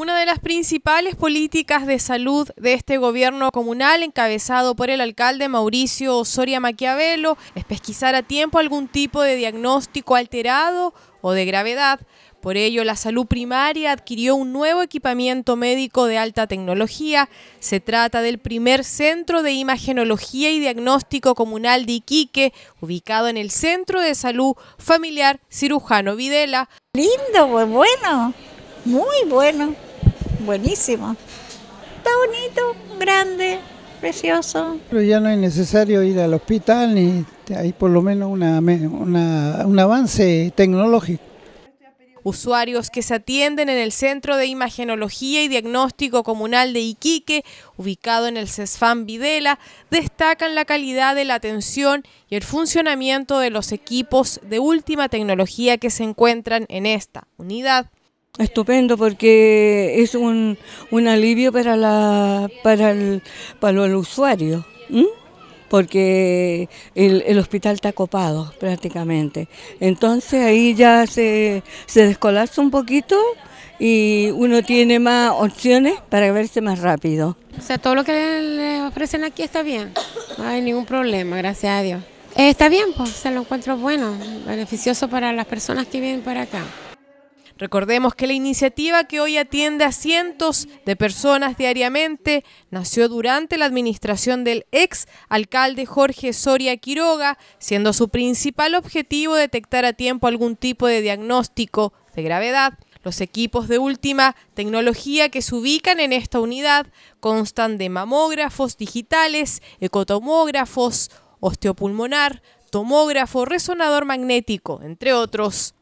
Una de las principales políticas de salud de este gobierno comunal, encabezado por el alcalde Mauricio Soria Maquiavelo, es pesquisar a tiempo algún tipo de diagnóstico alterado o de gravedad. Por ello, la salud primaria adquirió un nuevo equipamiento médico de alta tecnología. Se trata del primer centro de imagenología y diagnóstico comunal de Iquique, ubicado en el Centro de Salud Familiar Cirujano Videla. Lindo, bueno, muy bueno buenísimo. Está bonito, grande, precioso. Pero ya no es necesario ir al hospital, ni hay por lo menos una, un avance tecnológico. Usuarios que se atienden en el Centro de Imagenología y Diagnóstico Comunal de Iquique, ubicado en el CESFAM Videla, destacan la calidad de la atención y el funcionamiento de los equipos de última tecnología que se encuentran en esta unidad. Estupendo porque es un, alivio para, la, para, el, para el usuario. porque el, hospital está copado prácticamente. Entonces ahí ya se, se un poquito y uno tiene más opciones para verse más rápido. O sea, todo lo que le ofrecen aquí está bien, no hay ningún problema, gracias a Dios. Eh, está bien, pues, se lo encuentro bueno, beneficioso para las personas que vienen para acá. Recordemos que la iniciativa que hoy atiende a cientos de personas diariamente nació durante la administración del ex alcalde Jorge Soria Quiroga, siendo su principal objetivo detectar a tiempo algún tipo de diagnóstico de gravedad. Los equipos de última tecnología que se ubican en esta unidad constan de mamógrafos digitales, ecotomógrafos, osteopulmonar, tomógrafo, resonador magnético, entre otros.